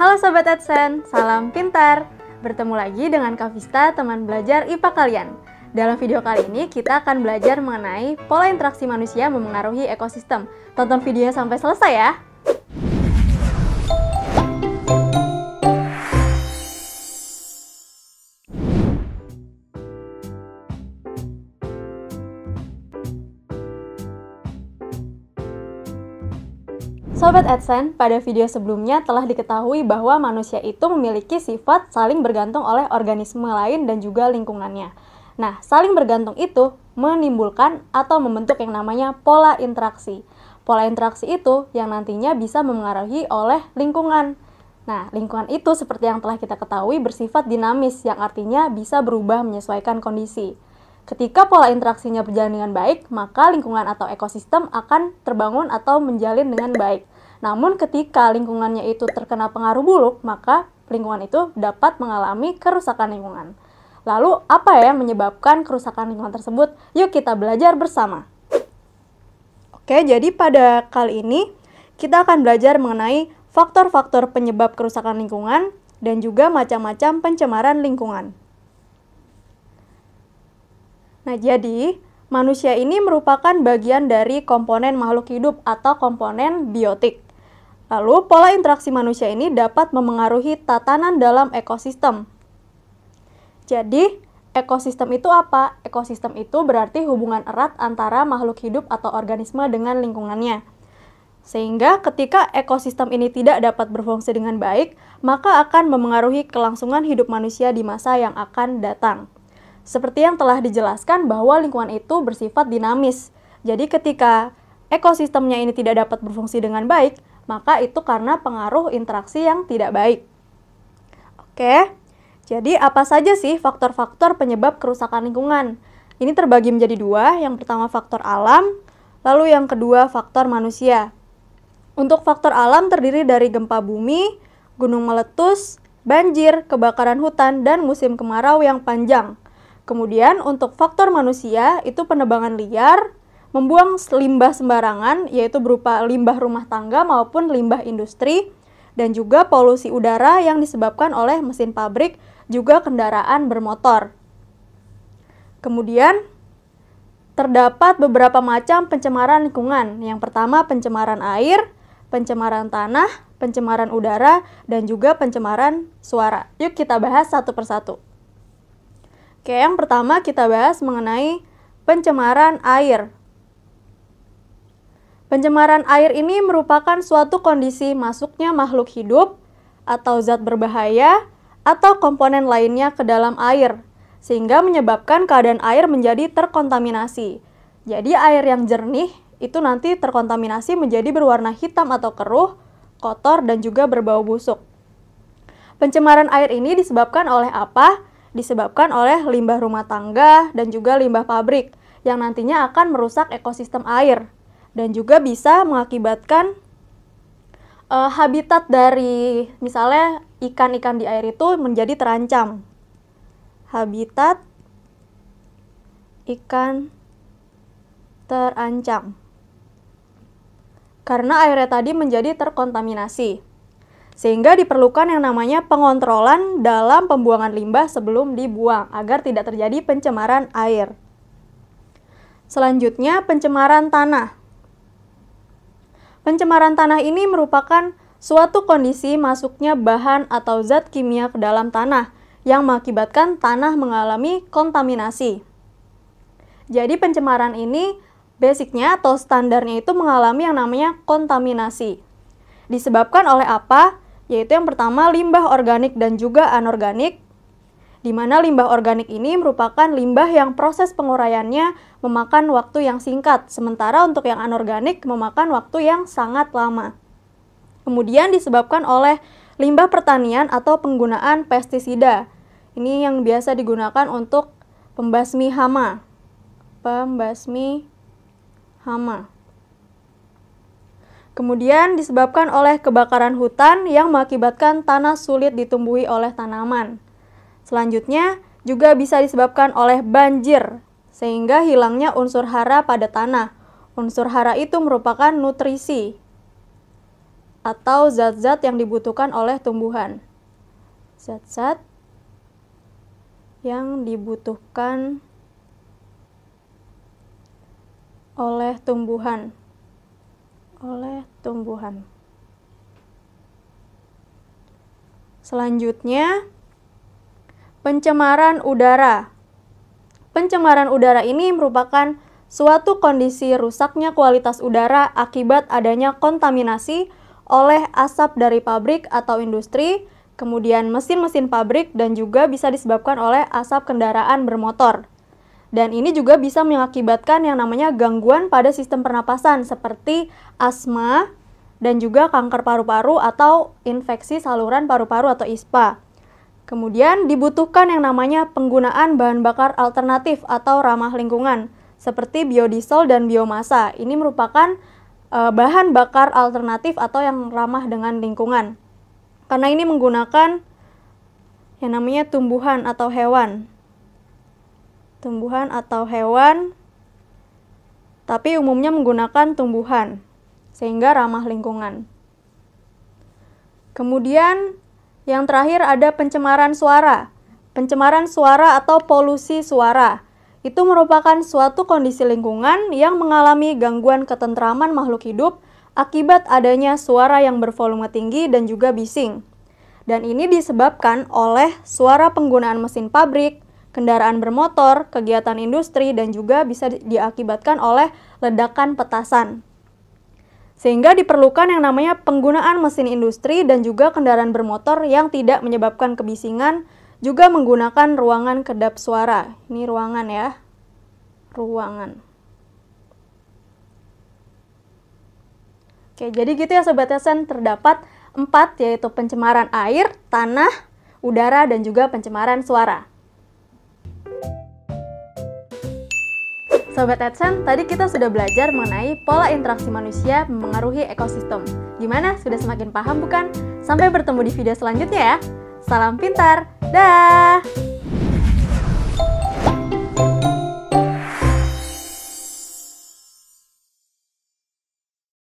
Halo Sobat Adsen, salam pintar! Bertemu lagi dengan Kavista, teman belajar IPA kalian. Dalam video kali ini, kita akan belajar mengenai pola interaksi manusia memengaruhi ekosistem. Tonton videonya sampai selesai ya! Sobat AdSense, pada video sebelumnya telah diketahui bahwa manusia itu memiliki sifat saling bergantung oleh organisme lain dan juga lingkungannya. Nah, saling bergantung itu menimbulkan atau membentuk yang namanya pola interaksi. Pola interaksi itu yang nantinya bisa memengaruhi oleh lingkungan. Nah, lingkungan itu seperti yang telah kita ketahui bersifat dinamis yang artinya bisa berubah menyesuaikan kondisi. Ketika pola interaksinya berjalan dengan baik, maka lingkungan atau ekosistem akan terbangun atau menjalin dengan baik. Namun ketika lingkungannya itu terkena pengaruh buruk, maka lingkungan itu dapat mengalami kerusakan lingkungan. Lalu apa ya yang menyebabkan kerusakan lingkungan tersebut? Yuk kita belajar bersama. Oke, jadi pada kali ini kita akan belajar mengenai faktor-faktor penyebab kerusakan lingkungan dan juga macam-macam pencemaran lingkungan. Nah, jadi manusia ini merupakan bagian dari komponen makhluk hidup atau komponen biotik. Lalu, pola interaksi manusia ini dapat memengaruhi tatanan dalam ekosistem. Jadi, ekosistem itu apa? Ekosistem itu berarti hubungan erat antara makhluk hidup atau organisme dengan lingkungannya. Sehingga ketika ekosistem ini tidak dapat berfungsi dengan baik, maka akan memengaruhi kelangsungan hidup manusia di masa yang akan datang. Seperti yang telah dijelaskan bahwa lingkungan itu bersifat dinamis. Jadi ketika ekosistemnya ini tidak dapat berfungsi dengan baik, maka itu karena pengaruh interaksi yang tidak baik. Oke, jadi apa saja sih faktor-faktor penyebab kerusakan lingkungan? Ini terbagi menjadi dua, yang pertama faktor alam, lalu yang kedua faktor manusia. Untuk faktor alam terdiri dari gempa bumi, gunung meletus, banjir, kebakaran hutan, dan musim kemarau yang panjang. Kemudian untuk faktor manusia itu penebangan liar, membuang limbah sembarangan yaitu berupa limbah rumah tangga maupun limbah industri dan juga polusi udara yang disebabkan oleh mesin pabrik juga kendaraan bermotor. Kemudian terdapat beberapa macam pencemaran lingkungan. Yang pertama pencemaran air, pencemaran tanah, pencemaran udara, dan juga pencemaran suara. Yuk kita bahas satu persatu. Oke, yang pertama kita bahas mengenai pencemaran air. Pencemaran air ini merupakan suatu kondisi masuknya makhluk hidup atau zat berbahaya atau komponen lainnya ke dalam air, sehingga menyebabkan keadaan air menjadi terkontaminasi. Jadi air yang jernih itu nanti terkontaminasi menjadi berwarna hitam atau keruh, kotor, dan juga berbau busuk. Pencemaran air ini disebabkan oleh apa? Disebabkan oleh limbah rumah tangga dan juga limbah pabrik yang nantinya akan merusak ekosistem air dan juga bisa mengakibatkan uh, habitat dari misalnya ikan-ikan di air itu menjadi terancam. Habitat ikan terancam. Karena airnya tadi menjadi terkontaminasi. Sehingga diperlukan yang namanya pengontrolan dalam pembuangan limbah sebelum dibuang agar tidak terjadi pencemaran air. Selanjutnya, pencemaran tanah. Pencemaran tanah ini merupakan suatu kondisi masuknya bahan atau zat kimia ke dalam tanah yang mengakibatkan tanah mengalami kontaminasi. Jadi pencemaran ini basicnya atau standarnya itu mengalami yang namanya kontaminasi. Disebabkan oleh apa? Yaitu yang pertama limbah organik dan juga anorganik di mana limbah organik ini merupakan limbah yang proses penguraiannya memakan waktu yang singkat, sementara untuk yang anorganik memakan waktu yang sangat lama. Kemudian disebabkan oleh limbah pertanian atau penggunaan pestisida. Ini yang biasa digunakan untuk pembasmi hama. Pembasmi hama. Kemudian disebabkan oleh kebakaran hutan yang mengakibatkan tanah sulit ditumbuhi oleh tanaman. Selanjutnya, juga bisa disebabkan oleh banjir, sehingga hilangnya unsur hara pada tanah. Unsur hara itu merupakan nutrisi atau zat-zat yang dibutuhkan oleh tumbuhan. Zat-zat yang dibutuhkan oleh tumbuhan. Oleh tumbuhan. Selanjutnya, Pencemaran udara. Pencemaran udara ini merupakan suatu kondisi rusaknya kualitas udara akibat adanya kontaminasi oleh asap dari pabrik atau industri, kemudian mesin-mesin pabrik dan juga bisa disebabkan oleh asap kendaraan bermotor. Dan ini juga bisa mengakibatkan yang namanya gangguan pada sistem pernapasan seperti asma dan juga kanker paru-paru atau infeksi saluran paru-paru atau ISPA. Kemudian dibutuhkan yang namanya penggunaan bahan bakar alternatif atau ramah lingkungan seperti biodiesel dan biomasa. Ini merupakan e, bahan bakar alternatif atau yang ramah dengan lingkungan. Karena ini menggunakan yang namanya tumbuhan atau hewan. Tumbuhan atau hewan tapi umumnya menggunakan tumbuhan sehingga ramah lingkungan. Kemudian yang terakhir ada pencemaran suara. Pencemaran suara atau polusi suara itu merupakan suatu kondisi lingkungan yang mengalami gangguan ketentraman makhluk hidup akibat adanya suara yang bervolume tinggi dan juga bising. Dan ini disebabkan oleh suara penggunaan mesin pabrik, kendaraan bermotor, kegiatan industri, dan juga bisa diakibatkan oleh ledakan petasan. Sehingga diperlukan yang namanya penggunaan mesin industri dan juga kendaraan bermotor yang tidak menyebabkan kebisingan, juga menggunakan ruangan kedap suara. Ini ruangan ya. Ruangan. Oke, jadi gitu ya sobat Yasen terdapat empat yaitu pencemaran air, tanah, udara dan juga pencemaran suara. Sobat Edson, tadi kita sudah belajar mengenai pola interaksi manusia mempengaruhi ekosistem. Gimana? Sudah semakin paham bukan? Sampai bertemu di video selanjutnya ya. Salam pintar. Dah.